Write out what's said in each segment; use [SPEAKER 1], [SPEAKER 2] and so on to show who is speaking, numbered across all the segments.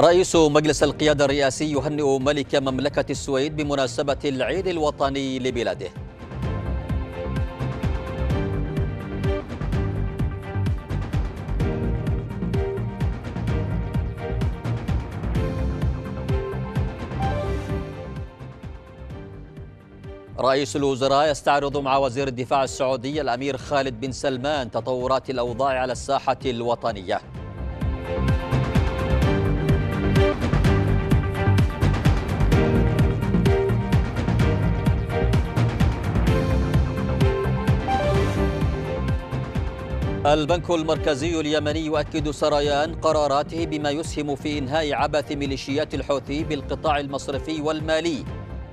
[SPEAKER 1] رئيس مجلس القيادة الرئاسي يهنئ ملك مملكة السويد بمناسبة العيد الوطني لبلاده رئيس الوزراء يستعرض مع وزير الدفاع السعودي الأمير خالد بن سلمان تطورات الأوضاع على الساحة الوطنية البنك المركزي اليمني يؤكد سريان قراراته بما يسهم في إنهاء عبث ميليشيات الحوثي بالقطاع المصرفي والمالي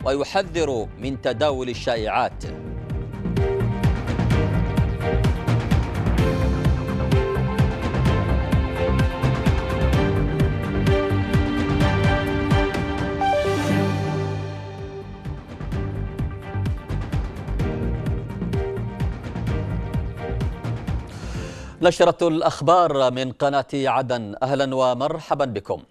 [SPEAKER 1] ويحذر من تداول الشائعات نشرة الأخبار من قناة عدن أهلا ومرحبا بكم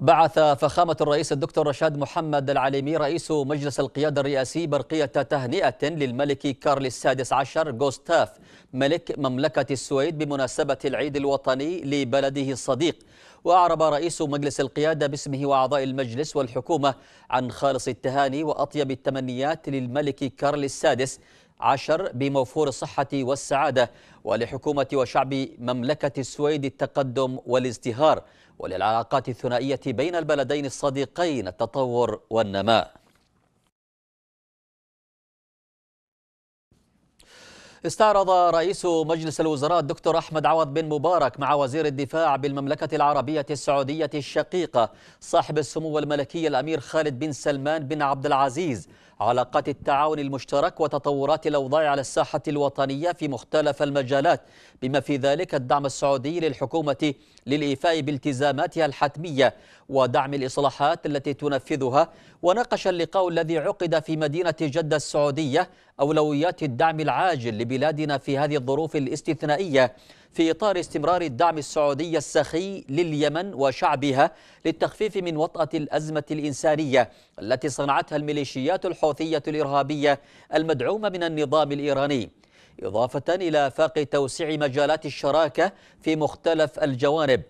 [SPEAKER 1] بعث فخامة الرئيس الدكتور رشاد محمد العليمي رئيس مجلس القيادة الرئاسي برقية تهنئة للملك كارل السادس عشر غوستاف ملك مملكة السويد بمناسبة العيد الوطني لبلده الصديق وأعرب رئيس مجلس القيادة باسمه وأعضاء المجلس والحكومة عن خالص التهاني وأطيب التمنيات للملك كارل السادس عشر بموفور الصحة والسعادة ولحكومة وشعب مملكة السويد التقدم والازدهار وللعلاقات الثنائية بين البلدين الصديقين التطور والنماء استعرض رئيس مجلس الوزراء الدكتور أحمد عوض بن مبارك مع وزير الدفاع بالمملكة العربية السعودية الشقيقة صاحب السمو الملكي الأمير خالد بن سلمان بن عبد العزيز علاقات التعاون المشترك وتطورات الأوضاع على الساحة الوطنية في مختلف المجالات بما في ذلك الدعم السعودي للحكومة للإيفاء بالتزاماتها الحتمية ودعم الإصلاحات التي تنفذها وناقش اللقاء الذي عقد في مدينة جدة السعودية أولويات الدعم العاجل لبلادنا في هذه الظروف الاستثنائية في إطار استمرار الدعم السعودي السخي لليمن وشعبها للتخفيف من وطأة الأزمة الإنسانية التي صنعتها الميليشيات الحوثية الإرهابية المدعومة من النظام الإيراني إضافة إلى آفاق توسيع مجالات الشراكة في مختلف الجوانب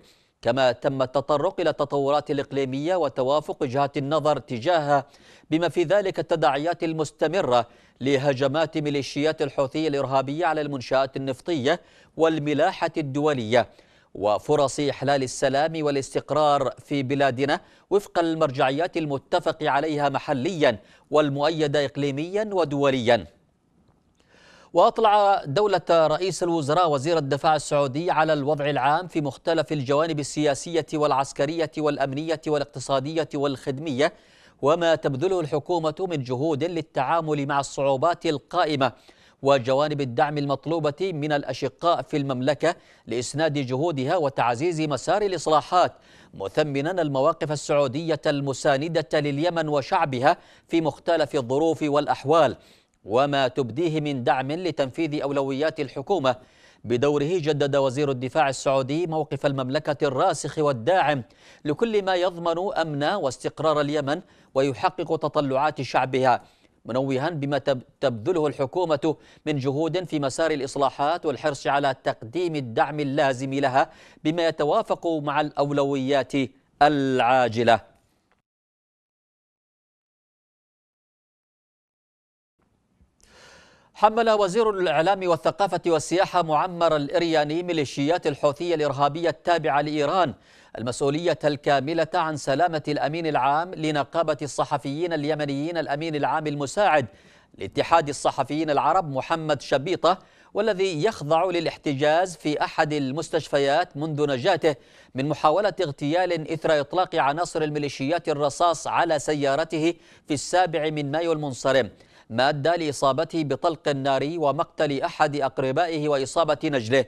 [SPEAKER 1] كما تم التطرق إلى التطورات الإقليمية وتوافق وجهات النظر تجاهها بما في ذلك التداعيات المستمرة لهجمات ميليشيات الحوثي الإرهابية على المنشآت النفطية والملاحة الدولية وفرص إحلال السلام والاستقرار في بلادنا وفق المرجعيات المتفق عليها محليا والمؤيدة إقليميا ودوليا وأطلع دولة رئيس الوزراء وزير الدفاع السعودي على الوضع العام في مختلف الجوانب السياسية والعسكرية والأمنية والاقتصادية والخدمية وما تبذله الحكومة من جهود للتعامل مع الصعوبات القائمة وجوانب الدعم المطلوبة من الأشقاء في المملكة لإسناد جهودها وتعزيز مسار الإصلاحات مثمنا المواقف السعودية المساندة لليمن وشعبها في مختلف الظروف والأحوال وما تبديه من دعم لتنفيذ أولويات الحكومة بدوره جدد وزير الدفاع السعودي موقف المملكة الراسخ والداعم لكل ما يضمن أمن واستقرار اليمن ويحقق تطلعات شعبها منوها بما تبذله الحكومة من جهود في مسار الإصلاحات والحرص على تقديم الدعم اللازم لها بما يتوافق مع الأولويات العاجلة حمل وزير الإعلام والثقافة والسياحة معمر الإرياني ميليشيات الحوثية الإرهابية التابعة لإيران المسؤولية الكاملة عن سلامة الأمين العام لنقابة الصحفيين اليمنيين الأمين العام المساعد لاتحاد الصحفيين العرب محمد شبيطة والذي يخضع للاحتجاز في أحد المستشفيات منذ نجاته من محاولة اغتيال إثر إطلاق عناصر الميليشيات الرصاص على سيارته في السابع من مايو المنصرم مادة لإصابته بطلق ناري ومقتل أحد أقربائه وإصابة نجله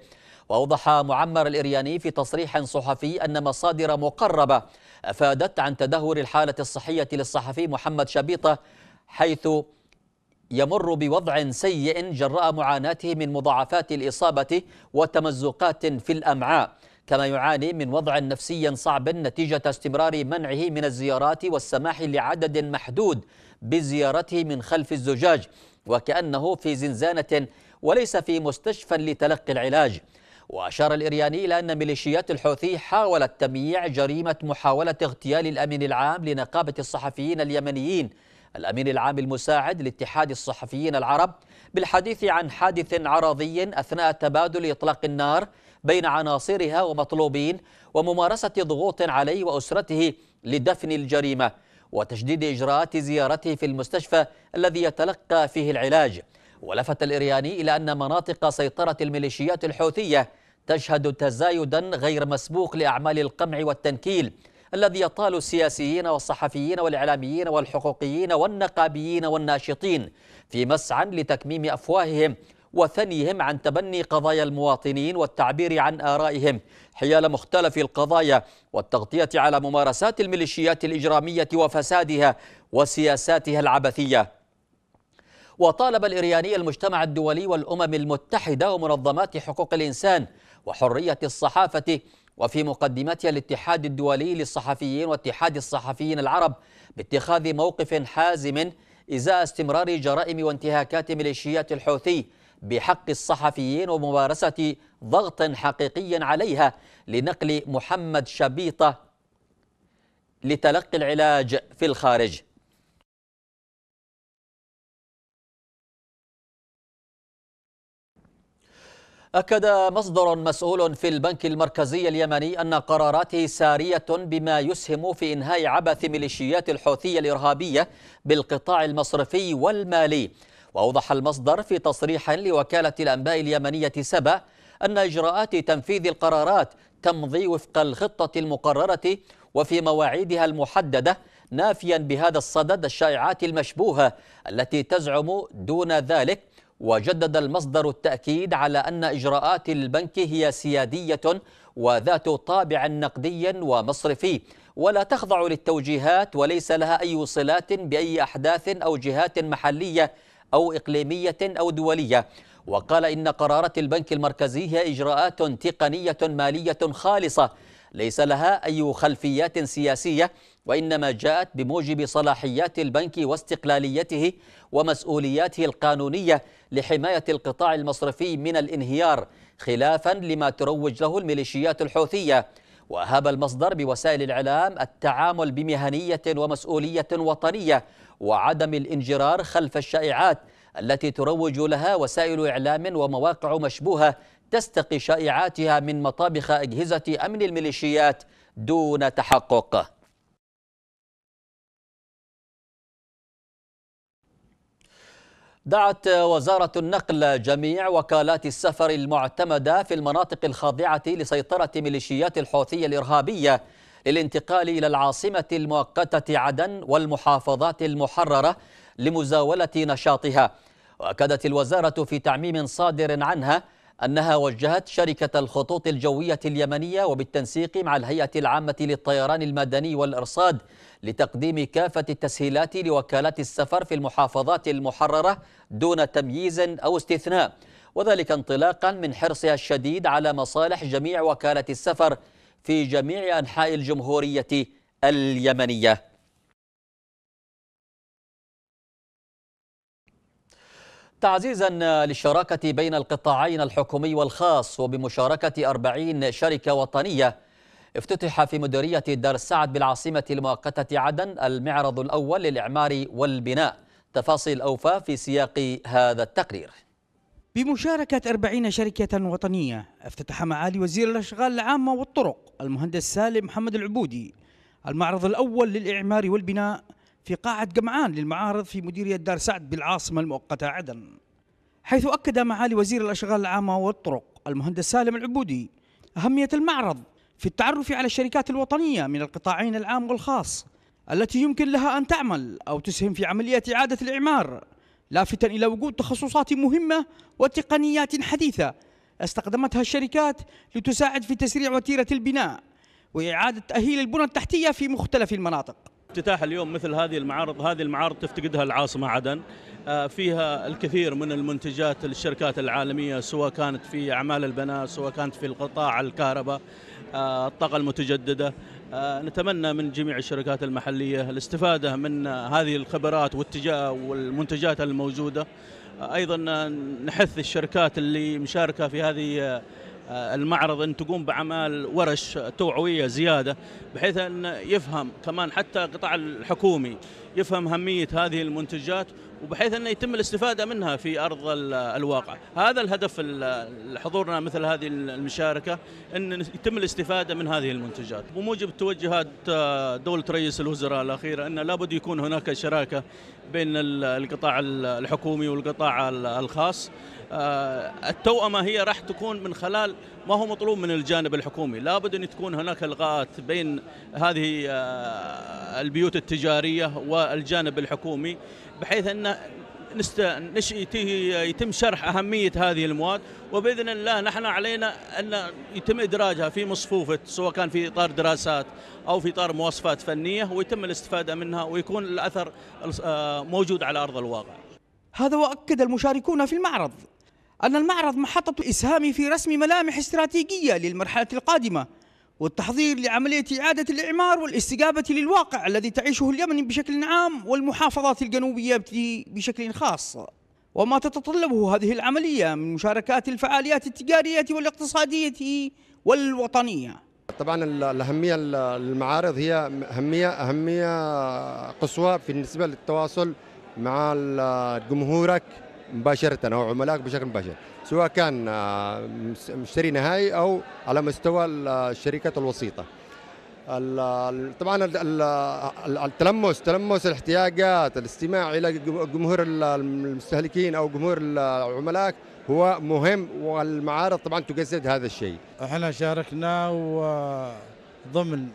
[SPEAKER 1] وأوضح معمر الإرياني في تصريح صحفي أن مصادر مقربة أفادت عن تدهور الحالة الصحية للصحفي محمد شبيطة حيث يمر بوضع سيء جراء معاناته من مضاعفات الإصابة وتمزقات في الأمعاء كما يعاني من وضع نفسي صعب نتيجة استمرار منعه من الزيارات والسماح لعدد محدود بزيارته من خلف الزجاج وكأنه في زنزانة وليس في مستشفى لتلقي العلاج وأشار الإرياني إلى أن ميليشيات الحوثي حاولت تمييع جريمة محاولة اغتيال الأمين العام لنقابة الصحفيين اليمنيين الأمين العام المساعد لاتحاد الصحفيين العرب بالحديث عن حادث عرضي أثناء تبادل إطلاق النار بين عناصرها ومطلوبين وممارسة ضغوط عليه وأسرته لدفن الجريمة وتشديد إجراءات زيارته في المستشفى الذي يتلقى فيه العلاج ولفت الإرياني إلى أن مناطق سيطرة الميليشيات الحوثية تشهد تزايدا غير مسبوق لأعمال القمع والتنكيل الذي يطال السياسيين والصحفيين والإعلاميين والحقوقيين والنقابيين والناشطين في مسعى لتكميم أفواههم وثنيهم عن تبني قضايا المواطنين والتعبير عن آرائهم حيال مختلف القضايا والتغطية على ممارسات الميليشيات الإجرامية وفسادها وسياساتها العبثية وطالب الإرياني المجتمع الدولي والأمم المتحدة ومنظمات حقوق الإنسان وحرية الصحافة وفي مقدمتها الاتحاد الدولي للصحفيين واتحاد الصحفيين العرب باتخاذ موقف حازم إزاء استمرار جرائم وانتهاكات ميليشيات الحوثي بحق الصحفيين وممارسة ضغط حقيقي عليها لنقل محمد شبيطة لتلقي العلاج في الخارج أكد مصدر مسؤول في البنك المركزي اليمني أن قراراته سارية بما يسهم في إنهاء عبث ميليشيات الحوثية الإرهابية بالقطاع المصرفي والمالي وأوضح المصدر في تصريح لوكالة الأنباء اليمنية سبأ أن إجراءات تنفيذ القرارات تمضي وفق الخطة المقررة وفي مواعيدها المحددة نافيا بهذا الصدد الشائعات المشبوهة التي تزعم دون ذلك وجدد المصدر التأكيد على أن إجراءات البنك هي سيادية وذات طابع نقدي ومصرفي ولا تخضع للتوجيهات وليس لها أي صلات بأي أحداث أو جهات محلية أو إقليمية أو دولية وقال إن قرارات البنك المركزي هي إجراءات تقنية مالية خالصة ليس لها أي خلفيات سياسية وإنما جاءت بموجب صلاحيات البنك واستقلاليته ومسؤولياته القانونية لحماية القطاع المصرفي من الانهيار خلافا لما تروج له الميليشيات الحوثية وهاب المصدر بوسائل الإعلام التعامل بمهنية ومسؤولية وطنية وعدم الانجرار خلف الشائعات التي تروج لها وسائل إعلام ومواقع مشبوهة تستقي شائعاتها من مطابخ أجهزة أمن الميليشيات دون تحقق دعت وزارة النقل جميع وكالات السفر المعتمدة في المناطق الخاضعة لسيطرة ميليشيات الحوثية الإرهابية للانتقال إلى العاصمة المؤقتة عدن والمحافظات المحررة لمزاولة نشاطها وأكدت الوزارة في تعميم صادر عنها أنها وجهت شركة الخطوط الجوية اليمنية وبالتنسيق مع الهيئة العامة للطيران المدني والإرصاد لتقديم كافة التسهيلات لوكالات السفر في المحافظات المحررة دون تمييز أو استثناء وذلك انطلاقا من حرصها الشديد على مصالح جميع وكالة السفر في جميع أنحاء الجمهورية اليمنية تعزيزا للشراكة بين القطاعين الحكومي والخاص وبمشاركة 40 شركة وطنية افتتح في مديرية دار السعد بالعاصمة المؤقتة عدن المعرض الأول للإعمار والبناء تفاصيل أوفى في سياق هذا التقرير
[SPEAKER 2] بمشاركة 40 شركة وطنية افتتح معالي وزير الأشغال العامة والطرق المهندس سالم محمد العبودي المعرض الأول للإعمار والبناء في قاعة جمعان للمعارض في مديرية دار سعد بالعاصمة المؤقتة عدن حيث أكد معالي وزير الأشغال العامة والطرق المهندس سالم العبودي أهمية المعرض في التعرف على الشركات الوطنية من القطاعين العام والخاص التي يمكن لها أن تعمل أو تسهم في عملية إعادة الإعمار لافتا إلى وجود تخصصات مهمة وتقنيات حديثة استخدمتها الشركات لتساعد في تسريع وتيرة البناء وإعادة تأهيل البنى التحتية في مختلف المناطق
[SPEAKER 3] افتتاح اليوم مثل هذه المعارض هذه المعارض تفتقدها العاصمة عدن آه، فيها الكثير من المنتجات الشركات العالمية سواء كانت في أعمال البناء سواء كانت في القطاع الكهرباء آه، الطاقة المتجددة آه، نتمنى من جميع الشركات المحلية الاستفادة من هذه الخبرات والتجارة والمنتجات الموجودة آه، أيضا نحث الشركات اللي مشاركة في هذه آه، المعرض أن تقوم بأعمال ورش توعوية زيادة بحيث أن يفهم كمان حتى القطاع الحكومي يفهم أهمية هذه المنتجات وبحيث أن يتم الاستفادة منها في أرض الواقع هذا الهدف حضورنا مثل هذه المشاركة أن يتم الاستفادة من هذه المنتجات بموجب توجهات آه، دولة رئيس الوزراء الأخيرة أن لابد يكون هناك شراكة بين القطاع الحكومي والقطاع الخاص آه، التوأمة هي راح تكون من خلال ما هو مطلوب من الجانب الحكومي لابد أن تكون هناك الغاءات بين هذه آه، البيوت التجارية والجانب الحكومي بحيث أن يتم شرح أهمية هذه المواد وبإذن الله نحن علينا أن يتم إدراجها في مصفوفة سواء كان في إطار دراسات أو في إطار مواصفات فنية ويتم الاستفادة منها ويكون الأثر آه، موجود على أرض الواقع
[SPEAKER 2] هذا وأكد المشاركون في المعرض أن المعرض محطة إسهام في رسم ملامح استراتيجية للمرحلة القادمة والتحضير لعملية إعادة الإعمار والاستجابة للواقع الذي تعيشه اليمن بشكل عام والمحافظات الجنوبية بشكل خاص وما تتطلبه هذه العملية من مشاركات الفعاليات التجارية والاقتصادية والوطنية طبعا الأهمية المعارض هي أهمية أهمية
[SPEAKER 4] قصوى بالنسبة للتواصل مع جمهورك مباشره او عملائك بشكل مباشر سواء كان آه، مشتري نهائي او على مستوى آه، الشركات الوسيطه آه، طبعا التلمس تلمس الاحتياجات الاستماع الى جمهور المستهلكين او جمهور العملاء هو مهم والمعارض طبعا تجسد هذا الشيء
[SPEAKER 3] احنا شاركنا وضمن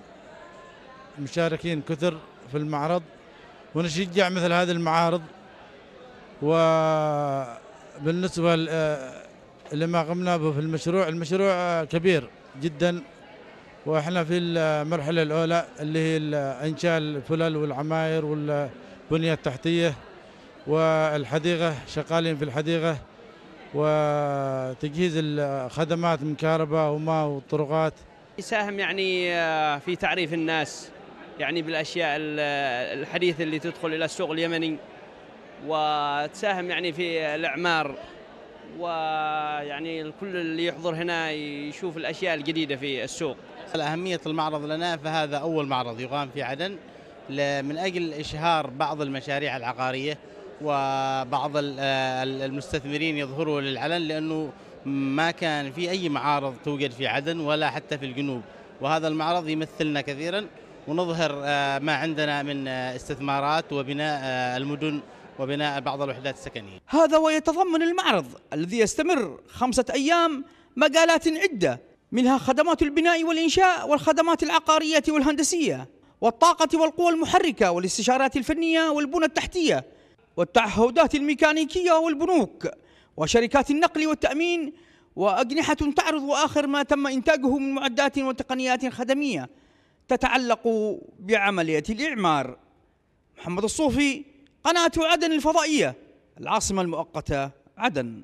[SPEAKER 3] مشاركين كثر في المعرض ونشجع مثل هذه المعارض وبالنسبة آه، لما قمنا به في المشروع المشروع آه، كبير جدا واحنا في المرحلة الأولى اللي هي إنشاء الفلل والعماير والبنية التحتية والحديقة شغالين في الحديقة وتجهيز الخدمات من كهرباء وماء وطرقات
[SPEAKER 2] يساهم يعني آه، في تعريف الناس يعني بالأشياء الحديثة اللي تدخل إلى السوق اليمني وتساهم يعني في الاعمار ويعني الكل اللي يحضر هنا يشوف الاشياء الجديده في السوق.
[SPEAKER 3] اهميه المعرض لنا فهذا اول معرض يقام في عدن من اجل اشهار بعض المشاريع العقاريه وبعض المستثمرين يظهروا للعلن لانه ما كان في اي معارض توجد في عدن ولا حتى في الجنوب وهذا المعرض يمثلنا كثيرا ونظهر آه، ما عندنا من آه، استثمارات وبناء آه، المدن وبناء بعض الوحدات السكنية
[SPEAKER 2] هذا ويتضمن المعرض الذي يستمر خمسة أيام مجالات عدة منها خدمات البناء والإنشاء والخدمات العقارية والهندسية والطاقة والقوى المحركة والاستشارات الفنية والبنى التحتية والتعهدات الميكانيكية والبنوك وشركات النقل والتأمين وأجنحة تعرض آخر ما تم إنتاجه من معدات وتقنيات خدمية تتعلق بعملية الإعمار محمد الصوفي قناة عدن الفضائية العاصمة المؤقتة عدن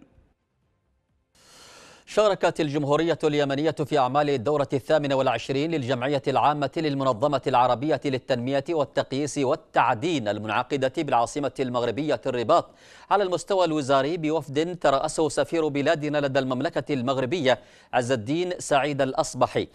[SPEAKER 1] شاركت الجمهورية اليمنية في أعمال الدورة الثامنة والعشرين للجمعية العامة للمنظمة العربية للتنمية والتقييس والتعدين المنعقدة بالعاصمة المغربية الرباط على المستوى الوزاري بوفد ترأسه سفير بلادنا لدى المملكة المغربية عز الدين سعيد الأصبحي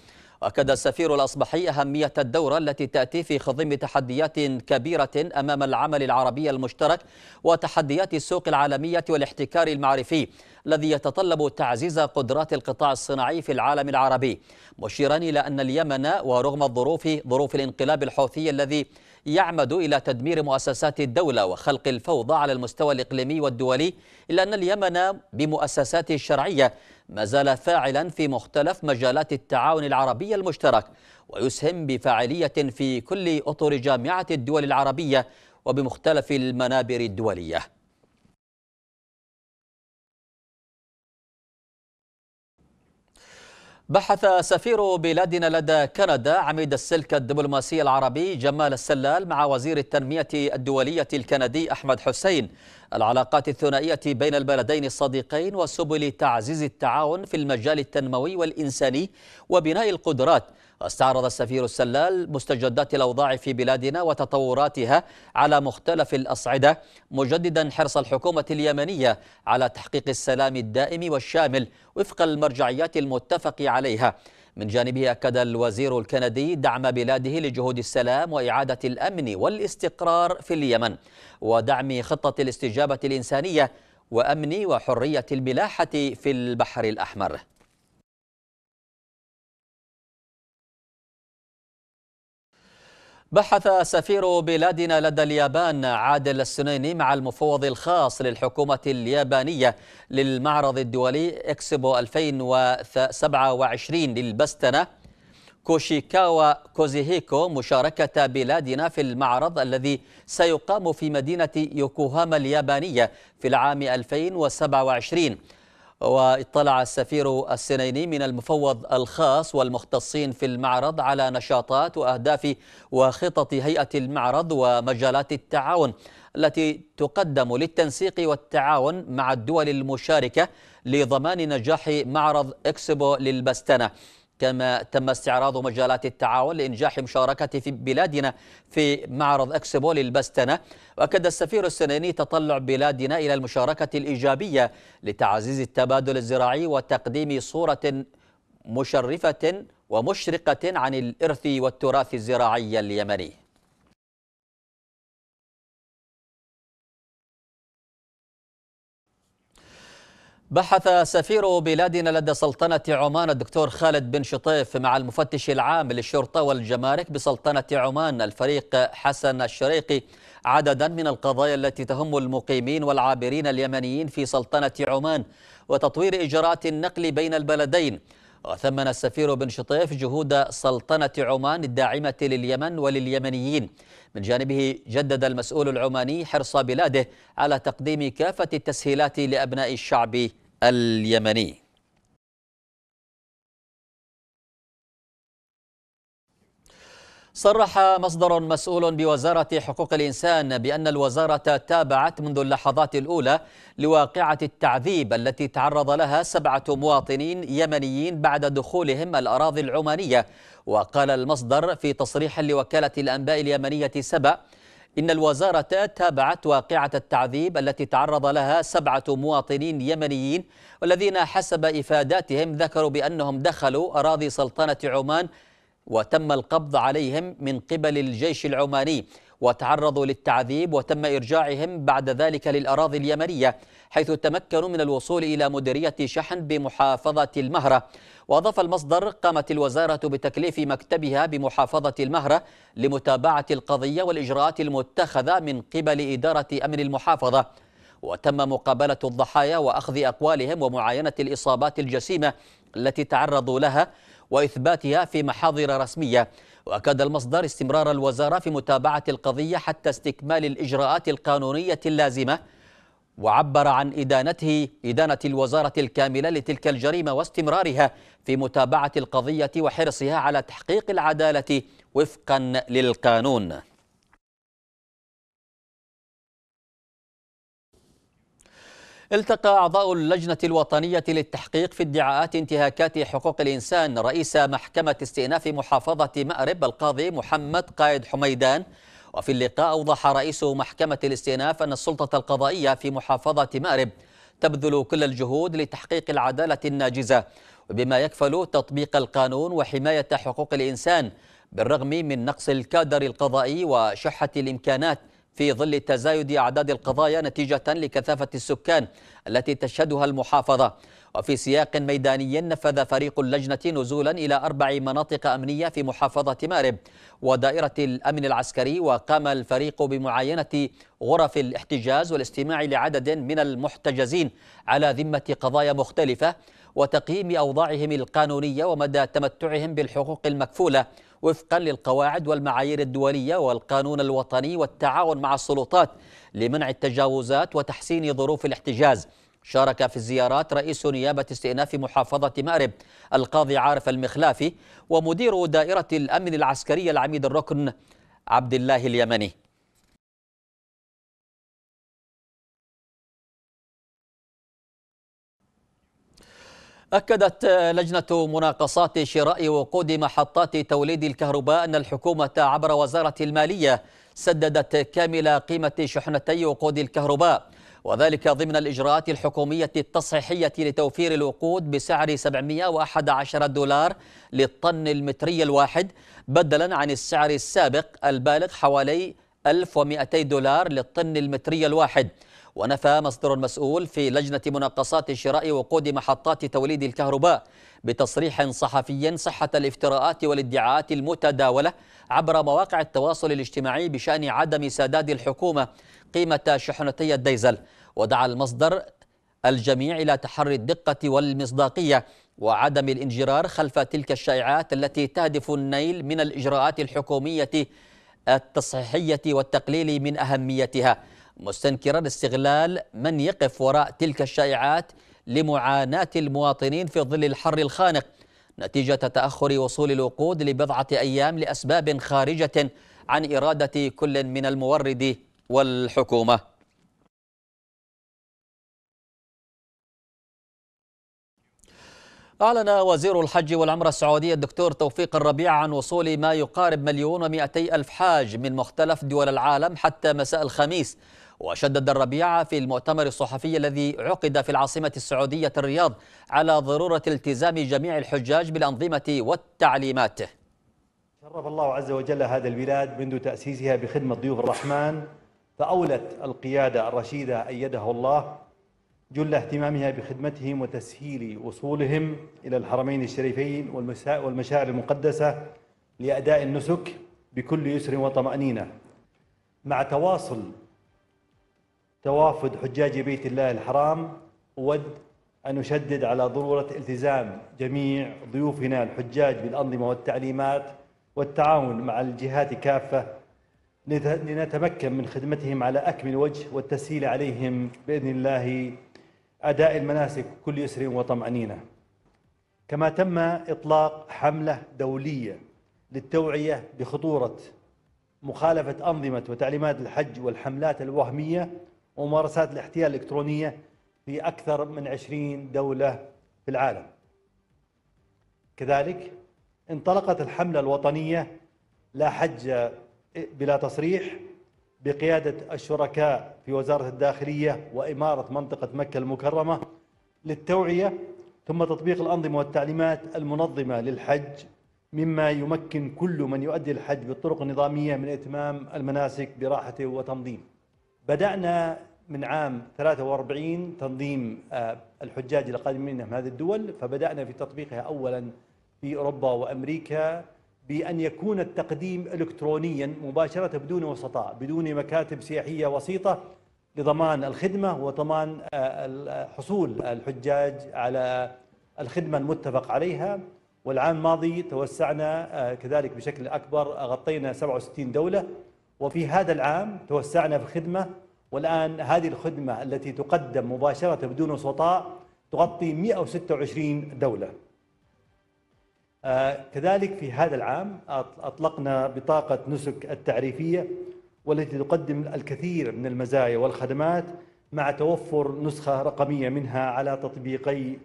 [SPEAKER 1] أكد السفير الأصبحي أهمية الدورة التي تأتي في خضم تحديات كبيرة أمام العمل العربي المشترك وتحديات السوق العالمية والاحتكار المعرفي الذي يتطلب تعزيز قدرات القطاع الصناعي في العالم العربي مشيرا إلى أن اليمن ورغم الظروف ظروف الانقلاب الحوثي الذي يعمد إلى تدمير مؤسسات الدولة وخلق الفوضى على المستوى الإقليمي والدولي إلا أن اليمن بمؤسساته الشرعية ما زال فاعلا في مختلف مجالات التعاون العربي المشترك ويسهم بفاعلية في كل أطر جامعة الدول العربية وبمختلف المنابر الدولية بحث سفير بلادنا لدى كندا عميد السلك الدبلوماسي العربي جمال السلال مع وزير التنمية الدولية الكندي أحمد حسين العلاقات الثنائية بين البلدين الصديقين وسبل تعزيز التعاون في المجال التنموي والإنساني وبناء القدرات واستعرض السفير السلال مستجدات الأوضاع في بلادنا وتطوراتها على مختلف الأصعدة مجددا حرص الحكومة اليمنية على تحقيق السلام الدائم والشامل وفق المرجعيات المتفق عليها من جانبه أكد الوزير الكندي دعم بلاده لجهود السلام وإعادة الأمن والاستقرار في اليمن ودعم خطة الاستجابة الإنسانية وأمن وحرية الملاحة في البحر الأحمر بحث سفير بلادنا لدى اليابان عادل السنيني مع المفوض الخاص للحكومة اليابانية للمعرض الدولي إكسبو 2027 للبستنة كوشيكاوا كوزيهيكو مشاركة بلادنا في المعرض الذي سيقام في مدينة يوكوهاما اليابانية في العام 2027 واطلع السفير السنيني من المفوض الخاص والمختصين في المعرض على نشاطات وأهداف وخطط هيئة المعرض ومجالات التعاون التي تقدم للتنسيق والتعاون مع الدول المشاركة لضمان نجاح معرض إكسبو للبستنة كما تم استعراض مجالات التعاون لإنجاح مشاركة في بلادنا في معرض أكسبو للبستنة وأكد السفير السناني تطلع بلادنا إلى المشاركة الإيجابية لتعزيز التبادل الزراعي وتقديم صورة مشرفة ومشرقة عن الإرث والتراث الزراعي اليمني بحث سفير بلادنا لدى سلطنة عمان الدكتور خالد بن شطيف مع المفتش العام للشرطة والجمارك بسلطنة عمان الفريق حسن الشريقي عددا من القضايا التي تهم المقيمين والعابرين اليمنيين في سلطنة عمان وتطوير إجراءات النقل بين البلدين وثمن السفير بن شطيف جهود سلطنة عمان الداعمة لليمن ولليمنيين من جانبه جدد المسؤول العماني حرص بلاده على تقديم كافة التسهيلات لأبناء الشعب اليمني صرح مصدر مسؤول بوزارة حقوق الإنسان بأن الوزارة تابعت منذ اللحظات الأولى لواقعة التعذيب التي تعرض لها سبعة مواطنين يمنيين بعد دخولهم الأراضي العمانية وقال المصدر في تصريح لوكالة الأنباء اليمنية سبأ إن الوزارة تابعت واقعة التعذيب التي تعرض لها سبعة مواطنين يمنيين والذين حسب إفاداتهم ذكروا بأنهم دخلوا أراضي سلطنة عمان وتم القبض عليهم من قبل الجيش العماني وتعرضوا للتعذيب وتم إرجاعهم بعد ذلك للأراضي اليمنية حيث تمكنوا من الوصول إلى مديرية شحن بمحافظة المهرة وأضاف المصدر قامت الوزارة بتكليف مكتبها بمحافظة المهرة لمتابعة القضية والإجراءات المتخذة من قبل إدارة أمن المحافظة وتم مقابلة الضحايا وأخذ أقوالهم ومعاينة الإصابات الجسيمة التي تعرضوا لها وإثباتها في محاضر رسمية وأكد المصدر استمرار الوزارة في متابعة القضية حتى استكمال الإجراءات القانونية اللازمة وعبر عن إدانته إدانة الوزارة الكاملة لتلك الجريمة واستمرارها في متابعة القضية وحرصها على تحقيق العدالة وفقا للقانون التقى أعضاء اللجنة الوطنية للتحقيق في ادعاءات انتهاكات حقوق الإنسان رئيس محكمة استئناف محافظة مأرب القاضي محمد قائد حميدان وفي اللقاء أوضح رئيس محكمة الاستئناف أن السلطة القضائية في محافظة مأرب تبذل كل الجهود لتحقيق العدالة الناجزة وبما يكفل تطبيق القانون وحماية حقوق الإنسان بالرغم من نقص الكادر القضائي وشحة الإمكانات في ظل تزايد أعداد القضايا نتيجة لكثافة السكان التي تشهدها المحافظة وفي سياق ميداني نفذ فريق اللجنة نزولا إلى أربع مناطق أمنية في محافظة مأرب ودائرة الأمن العسكري وقام الفريق بمعاينة غرف الاحتجاز والاستماع لعدد من المحتجزين على ذمة قضايا مختلفة وتقييم أوضاعهم القانونية ومدى تمتعهم بالحقوق المكفولة وفقا للقواعد والمعايير الدولية والقانون الوطني والتعاون مع السلطات لمنع التجاوزات وتحسين ظروف الاحتجاز شارك في الزيارات رئيس نيابة استئناف محافظة مأرب القاضي عارف المخلافي ومدير دائرة الأمن العسكري العميد الركن عبد الله اليمني أكدت لجنة مناقصات شراء وقود محطات توليد الكهرباء أن الحكومة عبر وزارة المالية سددت كامل قيمة شحنتي وقود الكهرباء وذلك ضمن الإجراءات الحكومية التصحيحية لتوفير الوقود بسعر 711 دولار للطن المتري الواحد بدلا عن السعر السابق البالغ حوالي 1200 دولار للطن المتري الواحد ونفى مصدر مسؤول في لجنة مناقصات شراء وقود محطات توليد الكهرباء بتصريح صحفي صحة الافتراءات والادعاءات المتداولة عبر مواقع التواصل الاجتماعي بشأن عدم سداد الحكومة قيمة شحنتي الديزل ودعا المصدر الجميع إلى تحري الدقة والمصداقية وعدم الانجرار خلف تلك الشائعات التي تهدف النيل من الإجراءات الحكومية التصحيحية والتقليل من أهميتها مستنكرا استغلال من يقف وراء تلك الشائعات لمعاناة المواطنين في ظل الحر الخانق نتيجة تأخر وصول الوقود لبضعة أيام لأسباب خارجة عن إرادة كل من المورد والحكومة أعلن وزير الحج والعمرة السعودية الدكتور توفيق الربيع عن وصول ما يقارب مليون ومئتي ألف حاج من مختلف دول العالم حتى مساء الخميس وشدد الربيع في المؤتمر الصحفي الذي عقد في العاصمة السعودية الرياض على ضرورة التزام جميع الحجاج بالأنظمة والتعليمات
[SPEAKER 5] شرف الله عز وجل هذا البلاد منذ تأسيسها بخدمة ضيوف الرحمن فأولت القيادة الرشيدة أيده الله جل اهتمامها بخدمتهم وتسهيل وصولهم إلى الحرمين الشريفين والمشاعر المقدسة لأداء النسك بكل يسر وطمأنينة مع تواصل توافد حجاج بيت الله الحرام أود أن أشدد على ضرورة التزام جميع ضيوفنا الحجاج بالأنظمة والتعليمات والتعاون مع الجهات كافة لنتمكن من خدمتهم على أكمل وجه والتسهيل عليهم بإذن الله أداء المناسك كل يسر وطمأنينة كما تم إطلاق حملة دولية للتوعية بخطورة مخالفة أنظمة وتعليمات الحج والحملات الوهمية وممارسات الاحتيال الإلكترونية في أكثر من 20 دولة في العالم كذلك انطلقت الحملة الوطنية لا حج بلا تصريح بقيادة الشركاء في وزارة الداخلية وإمارة منطقة مكة المكرمة للتوعية ثم تطبيق الأنظمة والتعليمات المنظمة للحج مما يمكن كل من يؤدي الحج بالطرق النظامية من إتمام المناسك براحته وتنظيمه بدأنا من عام 43 تنظيم آه، الحجاج القادمين من هذه الدول فبدأنا في تطبيقها أولا في أوروبا وأمريكا بأن يكون التقديم إلكترونيا مباشرة بدون وسطاء بدون مكاتب سياحية وسيطة لضمان الخدمة وضمان آه، آه، حصول الحجاج على الخدمة المتفق عليها والعام الماضي توسعنا كذلك بشكل أكبر غطينا 67 دولة وفي هذا العام توسعنا في خدمة والآن هذه الخدمة التي تقدم مباشرة بدون وسطاء تغطي 126 دولة آه، كذلك في هذا العام أطلقنا بطاقة نسك التعريفية والتي تقدم الكثير من المزايا والخدمات مع توفر نسخة رقمية منها على تطبيقي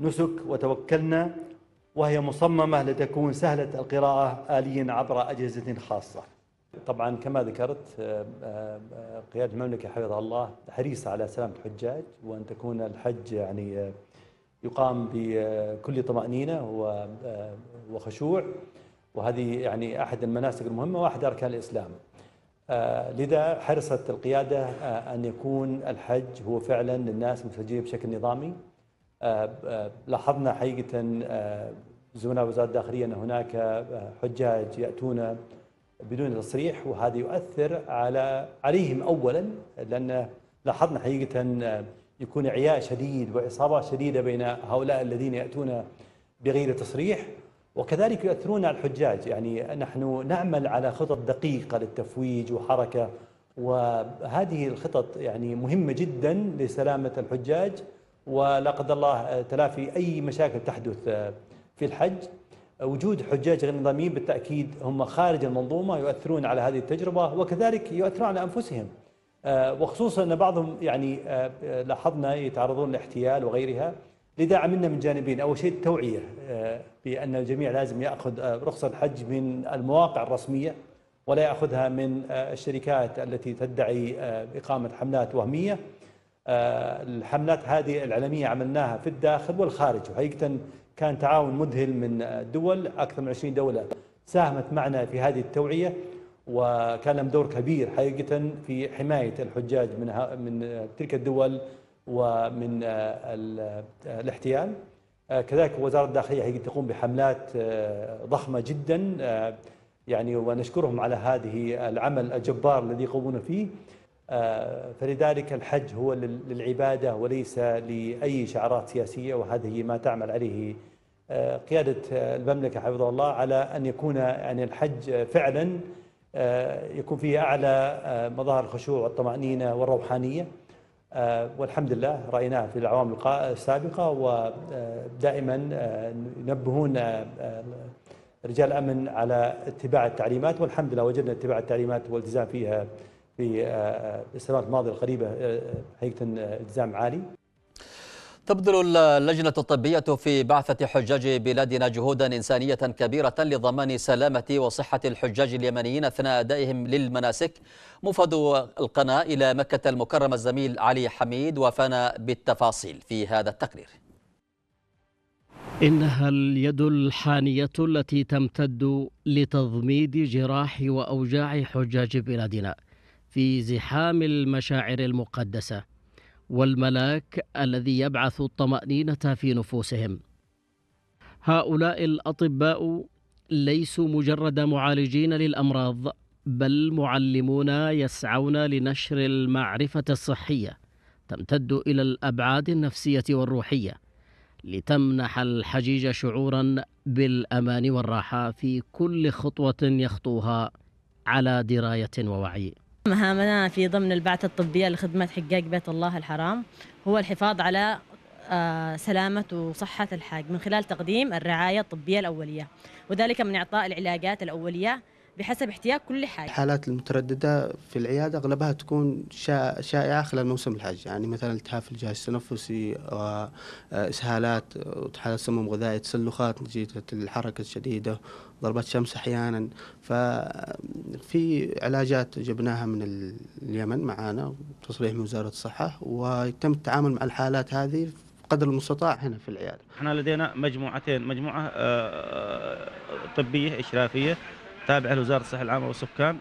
[SPEAKER 5] نسك وتوكلنا وهي مصممة لتكون سهلة القراءة آليا عبر أجهزة خاصة طبعا كما ذكرت آه، آه، قيادة المملكة حفظها الله حريصة على سلامة الحجاج وأن تكون الحج يعني آه، يقام بكل طمأنينة وخشوع وهذه يعني أحد المناسك المهمة وأحد أركان الإسلام لذا حرصت القيادة أن يكون الحج هو فعلا للناس متسجلين بشكل نظامي لاحظنا حقيقة زملاء وزارة الداخلية أن هناك حجاج يأتون بدون تصريح وهذا يؤثر على عليهم اولا لان لاحظنا حقيقه يكون عياء شديد واصابه شديده بين هؤلاء الذين ياتون بغير تصريح وكذلك يؤثرون على الحجاج يعني نحن نعمل على خطط دقيقه للتفويج وحركه وهذه الخطط يعني مهمه جدا لسلامه الحجاج ولا قدر الله تلافي اي مشاكل تحدث في الحج وجود حجاج غير نظاميين بالتأكيد هم خارج المنظومة يؤثرون على هذه التجربة وكذلك يؤثرون على أنفسهم آه، وخصوصا أن بعضهم يعني آه، آه، لاحظنا يتعرضون لاحتيال وغيرها لذا عملنا من جانبين أول شيء التوعية بأن الجميع لازم يأخذ رخصة الحج من المواقع الرسمية ولا يأخذها من الشركات التي تدعي إقامة حملات وهمية الحملات هذه الإعلامية عملناها في الداخل والخارج وحقيقة كان تعاون مذهل من الدول أكثر من 20 دولة ساهمت معنا في هذه التوعية وكان لهم دور كبير حقيقة في حماية الحجاج من من تلك الدول ومن الاحتيال كذلك وزارة الداخلية تقوم بحملات ضخمة جدا يعني ونشكرهم على هذه العمل الجبار الذي يقومون فيه آه، فلذلك الحج هو للعبادة وليس لأي شعارات سياسية وهذه ما تعمل عليه آه، قيادة المملكة حفظه الله على أن يكون يعني الحج فعلا آه، يكون فيه أعلى مظاهر الخشوع والطمأنينة والروحانية والحمد لله رأيناه في الأعوام السابقة ودائما ينبهون رجال الأمن على اتباع التعليمات والحمد لله وجدنا اتباع التعليمات والالتزام فيها في آه،
[SPEAKER 1] آه، السنوات الماضيه القريبه حقيقه آه، التزام عالي تبذل اللجنة الطبية في بعثة حجاج بلادنا جهودا إنسانية كبيرة لضمان سلامة وصحة الحجاج اليمنيين أثناء أدائهم للمناسك مفاد القناة إلى مكة المكرمة الزميل علي حميد وفانا بالتفاصيل في هذا التقرير
[SPEAKER 6] إنها اليد الحانية التي تمتد لتضميد جراح وأوجاع حجاج بلادنا في زحام المشاعر المقدسه والملاك الذي يبعث الطمانينه في نفوسهم هؤلاء الاطباء ليسوا مجرد معالجين للامراض بل معلمون يسعون لنشر المعرفه الصحيه تمتد الى الابعاد النفسيه والروحيه لتمنح الحجيج شعورا بالامان والراحه في كل خطوه يخطوها على درايه ووعي مهامنا في ضمن البعثة الطبية لخدمة حجاج بيت الله الحرام هو الحفاظ على آه،
[SPEAKER 5] سلامة وصحة الحاج من خلال تقديم الرعاية الطبية الأولية وذلك من إعطاء العلاجات الأولية بحسب احتياج كل حاج الحالات
[SPEAKER 4] المترددة في العيادة أغلبها تكون شائعة خلال موسم الحج يعني مثلا التهاب الجهاز التنفسي وإسهالات آه، آه، وتحالات سموم غذائي تسلخات نتيجة الحركة الشديدة ضربات شمس احيانا ففي علاجات جبناها من اليمن معانا تصريح من وزاره الصحه وتم التعامل مع الحالات هذه قدر المستطاع هنا في العياده.
[SPEAKER 7] احنا لدينا مجموعتين، مجموعه آه، طبيه اشرافيه تابعه لوزاره الصحه العامه والسكان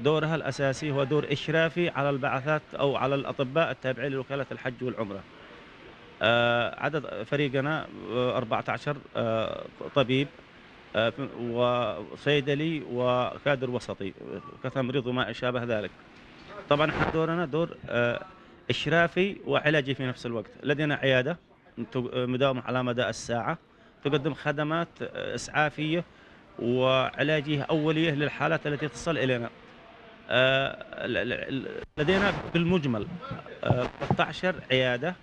[SPEAKER 7] دورها الاساسي هو دور اشرافي على البعثات او على الاطباء التابعين لوكاله الحج والعمره. آه، عدد فريقنا 14 آه، طبيب آه، وصيدلي وكادر وسطي كتمريض وما شابه ذلك طبعا احنا دورنا دور آه، اشرافي وعلاجي في نفس الوقت لدينا عياده مداومه على مدى الساعه تقدم خدمات آه، اسعافيه وعلاجيه اوليه للحالات التي تصل الينا لدينا بالمجمل 13 عياده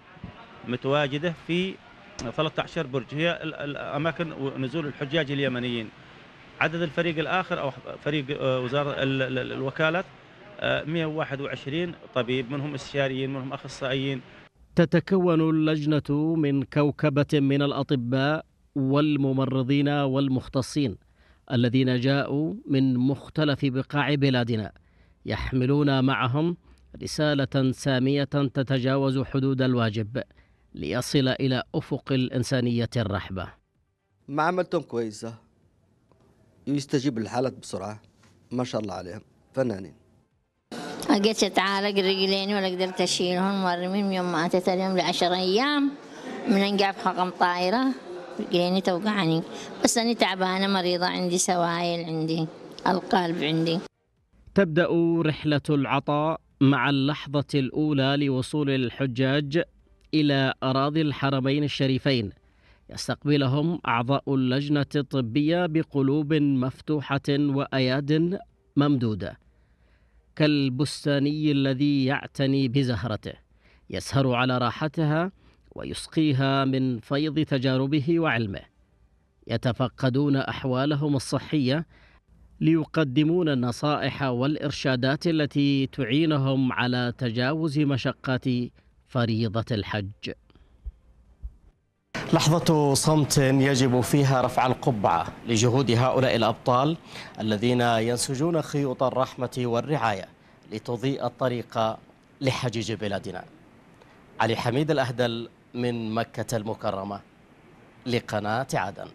[SPEAKER 7] متواجده في 13 برج هي الاماكن نزول الحجاج اليمنيين عدد الفريق الاخر او فريق آه، وزاره الوكالات 121 آه، طبيب منهم استشاريين منهم اخصائيين
[SPEAKER 6] تتكون اللجنه من كوكبه من الاطباء والممرضين والمختصين الذين جاءوا من مختلف بقاع بلادنا يحملون معهم رساله ساميه تتجاوز حدود الواجب ليصل إلى أفق الإنسانية الرحبة معاملتهم كويسة يستجيب الحالة بسرعة ما شاء الله عليهم فنانين
[SPEAKER 2] لقيت تعالق رجلين ولا قدرت أشيلهم مرمين يوم ماتت اليوم لعشر أيام من أنقاف حقم طائرة رجليني توقعني بس أنا تعبانة مريضة عندي سوايل عندي القلب عندي
[SPEAKER 6] تبدأ رحلة العطاء مع اللحظة الأولى لوصول الحجاج إلى أراضي الحرمين الشريفين يستقبلهم أعضاء اللجنة الطبية بقلوب مفتوحة وأياد ممدودة كالبستاني الذي يعتني بزهرته يسهر على راحتها ويسقيها من فيض تجاربه وعلمه يتفقدون احوالهم الصحيه ليقدمون النصائح والارشادات التي تعينهم على تجاوز مشقه فريضة الحج لحظة صمت يجب فيها رفع القبعة لجهود هؤلاء الأبطال الذين ينسجون خيوط الرحمة والرعاية لتضيء الطريق لحجيج بلادنا علي حميد الأهدل من مكة المكرمة لقناة عدن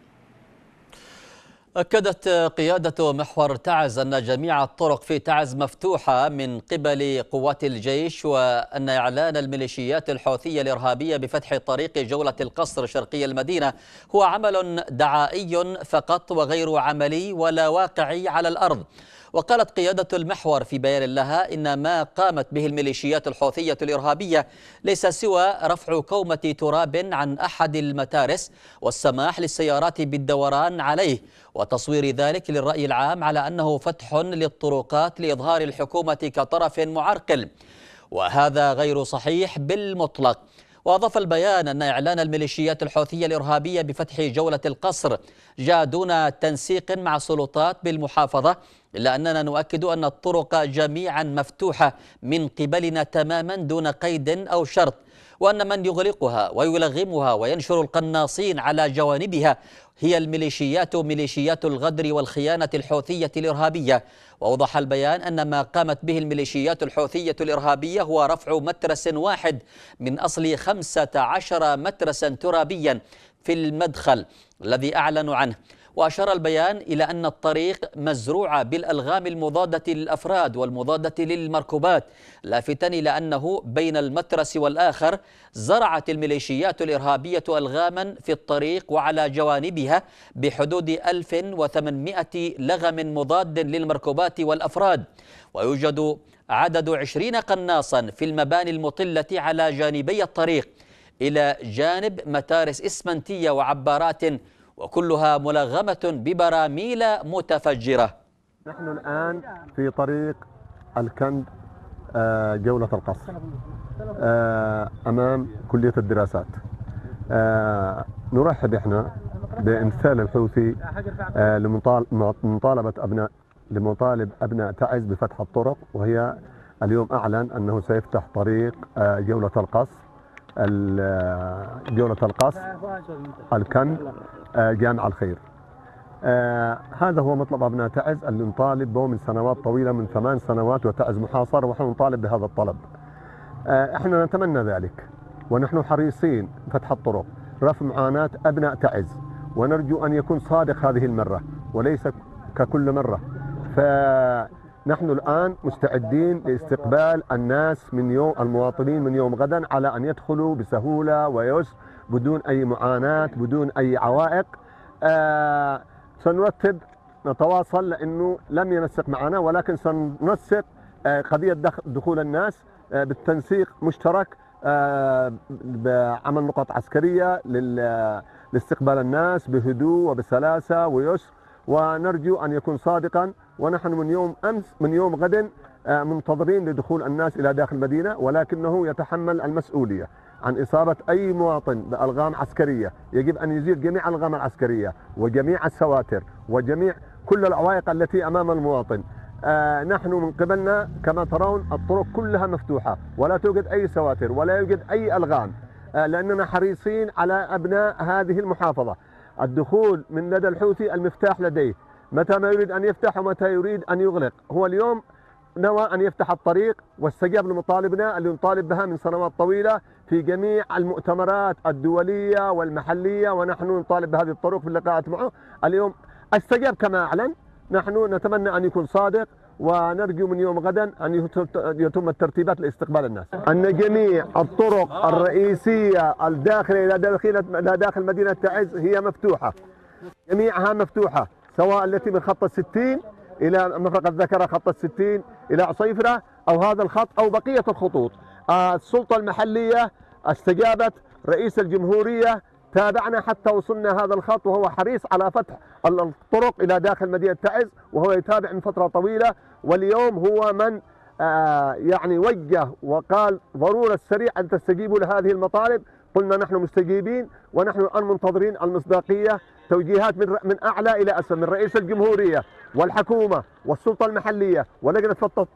[SPEAKER 6] أكدت
[SPEAKER 1] قيادة محور تعز أن جميع الطرق في تعز مفتوحة من قبل قوات الجيش وأن إعلان الميليشيات الحوثية الإرهابية بفتح طريق جولة القصر شرقي المدينة هو عمل دعائي فقط وغير عملي ولا واقعي على الأرض وقالت قيادة المحور في بيان لها إن ما قامت به الميليشيات الحوثية الإرهابية ليس سوى رفع كومة تراب عن أحد المتارس والسماح للسيارات بالدوران عليه وتصوير ذلك للرأي العام على أنه فتح للطرقات لإظهار الحكومة كطرف معرقل وهذا غير صحيح بالمطلق وأضاف البيان أن إعلان الميليشيات الحوثية الإرهابية بفتح جولة القصر جاء دون تنسيق مع السلطات بالمحافظة إلا أننا نؤكد أن الطرق جميعا مفتوحة من قبلنا تماما دون قيد أو شرط وأن من يغلقها ويلغمها وينشر القناصين على جوانبها هي الميليشيات ميليشيات الغدر والخيانة الحوثية الإرهابية وأوضح البيان أن ما قامت به الميليشيات الحوثية الإرهابية هو رفع مترس واحد من أصل 15 مترسا ترابيا في المدخل الذي أعلنوا عنه وأشار البيان إلى أن الطريق مزروعة بالألغام المضادة للأفراد والمضادة للمركوبات لافتا إلى أنه بين المترس والآخر زرعت الميليشيات الإرهابية ألغاما في الطريق وعلى جوانبها بحدود 1800 لغم مضاد للمركوبات والأفراد ويوجد عدد 20 قناصا في المباني المطلة على جانبي الطريق إلى جانب متارس إسمنتية وعبارات وكلها ملغمة ببراميل متفجرة
[SPEAKER 4] نحن الآن في طريق الكند آه، جولة القصر آه، أمام كلية الدراسات آه، نرحب إحنا بإمثال الحوثي لمطالبة أبناء لمطالب أبناء تعز بفتح الطرق وهي اليوم أعلن أنه سيفتح طريق جولة القصر جولة القص الكن آه، جامع الخير آه، هذا هو مطلب أبناء تعز اللي نطالب به من سنوات طويلة من ثمان سنوات وتعز محاصر ونحن نطالب بهذا الطلب آه، احنا نتمنى ذلك ونحن حريصين فتح الطرق رفع معاناة أبناء تعز ونرجو أن يكون صادق هذه المرة وليس ككل مرة ف نحن الآن مستعدين لاستقبال الناس من يوم المواطنين من يوم غدا على أن يدخلوا بسهولة ويسر بدون أي معاناة بدون أي عوائق آه، سنرتب نتواصل لأنه لم ينسق معنا ولكن سننسق آه، قضية دخول الناس آه، بالتنسيق مشترك بعمل نقاط عسكرية لاستقبال الناس بهدوء وبسلاسة ويسر ونرجو أن يكون صادقا ونحن من يوم أمس من يوم غد آه، منتظرين لدخول الناس إلى داخل المدينة ولكنه يتحمل المسؤولية عن إصابة أي مواطن بألغام عسكرية يجب أن يزيل جميع الألغام العسكرية وجميع السواتر وجميع كل العوائق التي أمام المواطن آه نحن من قبلنا كما ترون الطرق كلها مفتوحة ولا توجد أي سواتر ولا يوجد أي ألغام آه لأننا حريصين على أبناء هذه المحافظة الدخول من لدى الحوثي المفتاح لديه متى ما يريد أن يفتح ومتى يريد أن يغلق هو اليوم نوى أن يفتح الطريق واستجاب لمطالبنا اللي نطالب بها من سنوات طويلة في جميع المؤتمرات الدولية والمحلية ونحن نطالب بهذه الطرق في اللقاءات معه اليوم استجاب كما أعلن نحن نتمنى أن يكون صادق ونرجو من يوم غدا أن يتم الترتيبات لاستقبال الناس أن جميع الطرق آه. الرئيسية الداخلة إلى داخل, إلى داخل مدينة تعز هي مفتوحة جميعها مفتوحة سواء التي من خط ال 60 إلى مفرقه الذكرة خط ال 60 إلى عصيفرة أو هذا الخط أو بقية الخطوط آه، السلطة المحلية استجابت رئيس الجمهورية تابعنا حتى وصلنا هذا الخط وهو حريص على فتح الطرق إلى داخل مدينة تعز وهو يتابع من فترة طويلة واليوم هو من آه، يعني وجه وقال ضرورة السريع أن تستجيبوا لهذه المطالب قلنا نحن مستجيبين ونحن الآن منتظرين المصداقية توجيهات من, من أعلى إلى أسفل من رئيس الجمهورية والحكومة والسلطة المحلية ولجنة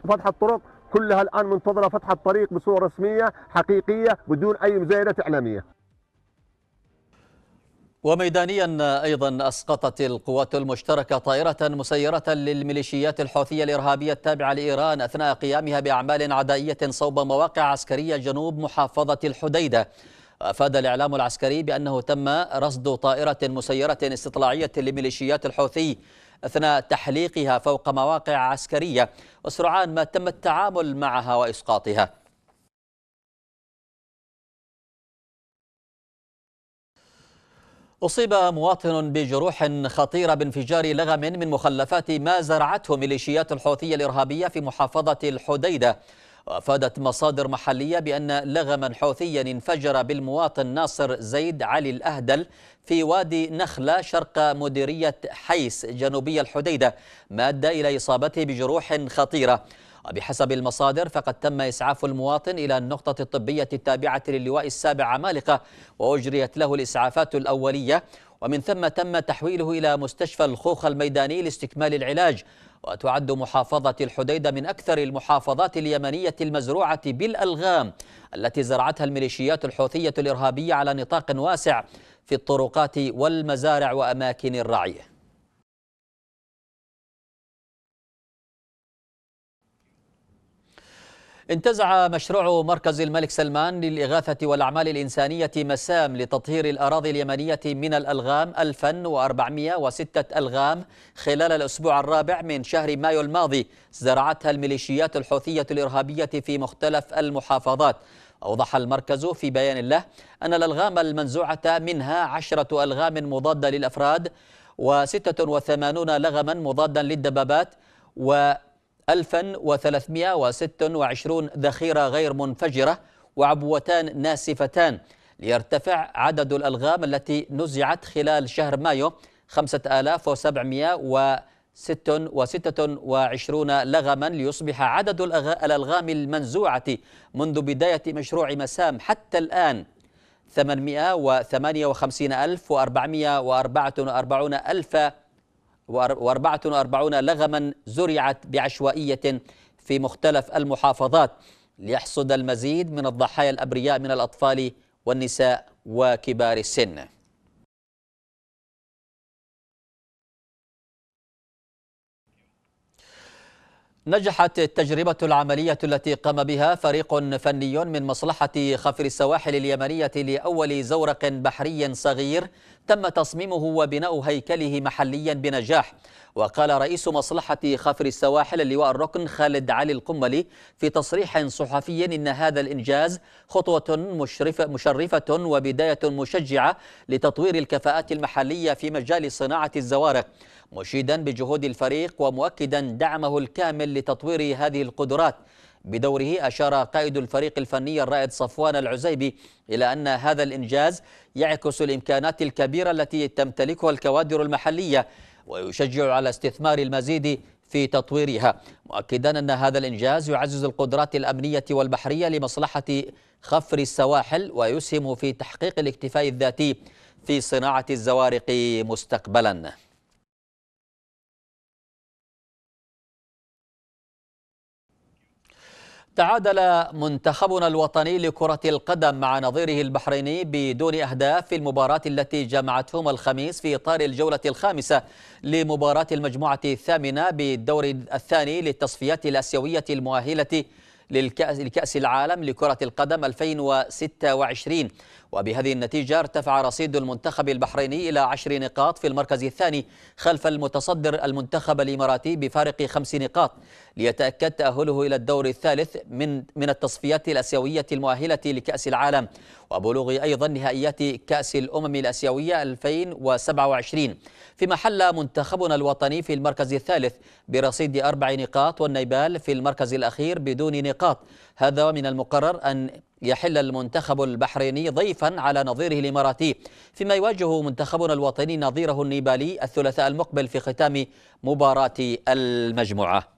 [SPEAKER 4] فتح الطرق كلها الآن منتظرة فتح الطريق بصورة رسمية حقيقية بدون أي مزايدة إعلامية
[SPEAKER 1] وميدانيا أيضا أسقطت القوات المشتركة طائرة مسيرة للميليشيات الحوثية الإرهابية التابعة لإيران أثناء قيامها بأعمال عدائية صوب مواقع عسكرية جنوب محافظة الحديدة أفاد الإعلام العسكري بأنه تم رصد طائرة مسيرة استطلاعية لميليشيات الحوثي أثناء تحليقها فوق مواقع عسكرية وسرعان ما تم التعامل معها وإسقاطها أصيب مواطن بجروح خطيرة بانفجار لغم من مخلفات ما زرعته ميليشيات الحوثية الإرهابية في محافظة الحديدة وأفادت مصادر محلية بأن لغما حوثيا انفجر بالمواطن ناصر زيد علي الأهدل في وادي نخلة شرق مديرية حيس جنوبي الحديدة ما أدى إلى إصابته بجروح خطيرة وبحسب المصادر فقد تم إسعاف المواطن إلى النقطة الطبية التابعة للواء السابع عمالقة وأجريت له الإسعافات الأولية ومن ثم تم تحويله إلى مستشفى الخوخ الميداني لاستكمال العلاج وتعد محافظة الحديدة من أكثر المحافظات اليمنية المزروعة بالألغام التي زرعتها الميليشيات الحوثية الإرهابية على نطاق واسع في الطرقات والمزارع وأماكن الرعي انتزع مشروع مركز الملك سلمان للإغاثة والأعمال الإنسانية مسام لتطهير الأراضي اليمنية من الألغام 1406 ألغام خلال الأسبوع الرابع من شهر مايو الماضي زرعتها الميليشيات الحوثية الإرهابية في مختلف المحافظات أوضح المركز في بيان له أن الألغام المنزوعة منها عشرة ألغام مضادة للأفراد و86 لغما مضادا للدبابات و 1326 ذخيرة غير منفجرة وعبوتان ناسفتان ليرتفع عدد الألغام التي نزعت خلال شهر مايو 5726 لغما ليصبح عدد الألغام المنزوعة منذ بداية مشروع مسام حتى الآن 858,444 ألف وأربعة وأربعون لغما زرعت بعشوائية في مختلف المحافظات ليحصد المزيد من الضحايا الأبرياء من الأطفال والنساء وكبار السن نجحت التجربة العملية التي قام بها فريق فني من مصلحة خفر السواحل اليمنية لأول زورق بحري صغير تم تصميمه وبناء هيكله محليا بنجاح وقال رئيس مصلحة خفر السواحل اللواء الركن خالد علي القملي في تصريح صحفي إن هذا الإنجاز خطوة مشرفة, مشرفة وبداية مشجعة لتطوير الكفاءات المحلية في مجال صناعة الزوارق مشيدا بجهود الفريق ومؤكدا دعمه الكامل لتطوير هذه القدرات بدوره أشار قائد الفريق الفني الرائد صفوان العزيبي إلى أن هذا الإنجاز يعكس الإمكانات الكبيرة التي تمتلكها الكوادر المحلية ويشجع على استثمار المزيد في تطويرها مؤكدا أن هذا الإنجاز يعزز القدرات الأمنية والبحرية لمصلحة خفر السواحل ويسهم في تحقيق الاكتفاء الذاتي في صناعة الزوارق مستقبلاً تعادل منتخبنا الوطني لكرة القدم مع نظيره البحريني بدون أهداف في المباراة التي جمعتهما الخميس في إطار الجولة الخامسة لمباراة المجموعة الثامنة بالدور الثاني للتصفيات الأسيوية المؤهلة للكأس العالم لكرة القدم 2026 وبهذه النتيجة ارتفع رصيد المنتخب البحريني إلى عشر نقاط في المركز الثاني خلف المتصدر المنتخب الإماراتي بفارق خمس نقاط ليتأكد تأهله إلى الدور الثالث من من التصفيات الآسيوية المؤهلة لكأس العالم وبلوغ أيضا نهائيات كأس الأمم الآسيوية 2027 فيما حل منتخبنا الوطني في المركز الثالث برصيد أربع نقاط والنيبال في المركز الأخير بدون نقاط هذا من المقرر أن يحل المنتخب البحريني ضيفا على نظيره الإماراتي فيما يواجه منتخبنا الوطني نظيره النيبالي الثلاثاء المقبل في ختام مباراة المجموعة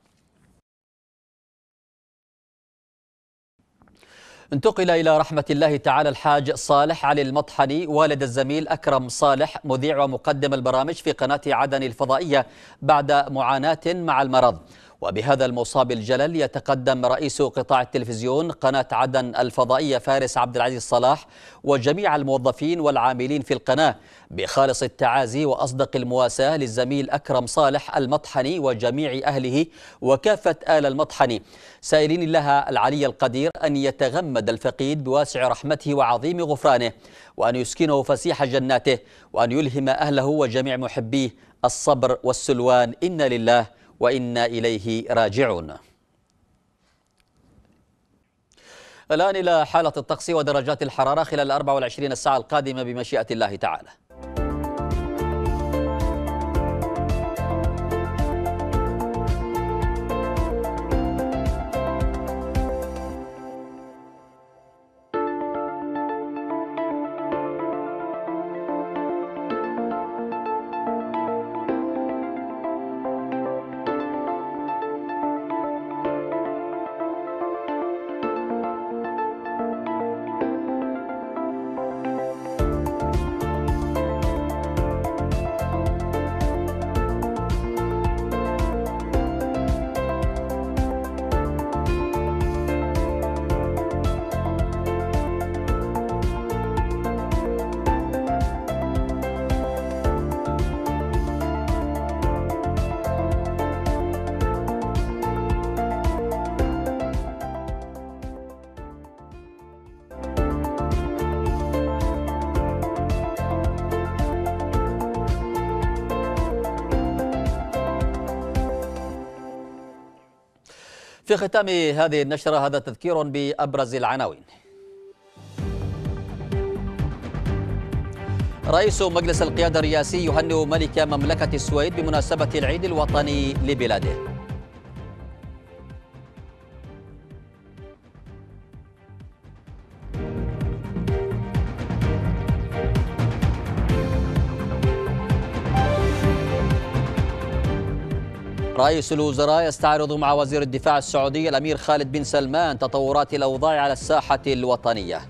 [SPEAKER 1] انتقل إلى رحمة الله تعالى الحاج صالح علي المطحني والد الزميل أكرم صالح مذيع ومقدم البرامج في قناة عدن الفضائية بعد معاناة مع المرض وبهذا المصاب الجلل يتقدم رئيس قطاع التلفزيون قناة عدن الفضائية فارس عبد العزيز صلاح وجميع الموظفين والعاملين في القناة بخالص التعازي وأصدق المواساة للزميل أكرم صالح المطحني وجميع أهله وكافة آل المطحني سائلين الله العلي القدير أن يتغمد الفقيد بواسع رحمته وعظيم غفرانه وأن يسكنه فسيح جناته وأن يلهم أهله وجميع محبيه الصبر والسلوان إن لله وإنا إليه راجعون الآن إلى حالة الطقس ودرجات الحرارة خلال 24 ساعة القادمة بمشيئة الله تعالى في ختام هذه النشرة هذا تذكير بأبرز العناوين رئيس مجلس القيادة الرئاسي يهنئ ملك مملكة السويد بمناسبة العيد الوطني لبلاده رئيس الوزراء يستعرض مع وزير الدفاع السعودي الأمير خالد بن سلمان تطورات الأوضاع على الساحة الوطنية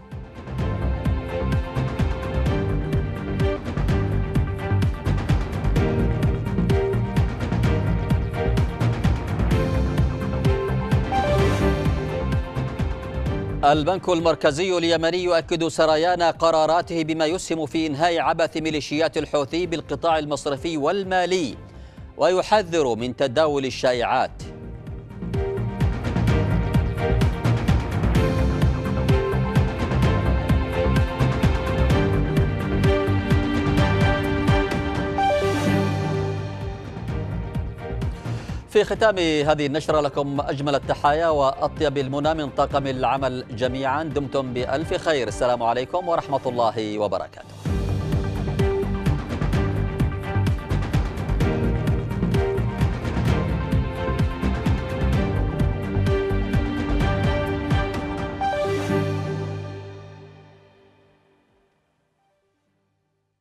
[SPEAKER 1] البنك المركزي اليمني يؤكد سريان قراراته بما يسهم في إنهاء عبث ميليشيات الحوثي بالقطاع المصرفي والمالي ويحذر من تداول الشائعات في ختام هذه النشرة لكم أجمل التحايا وأطيب المنى من طاقم العمل جميعا دمتم بألف خير السلام عليكم ورحمة الله وبركاته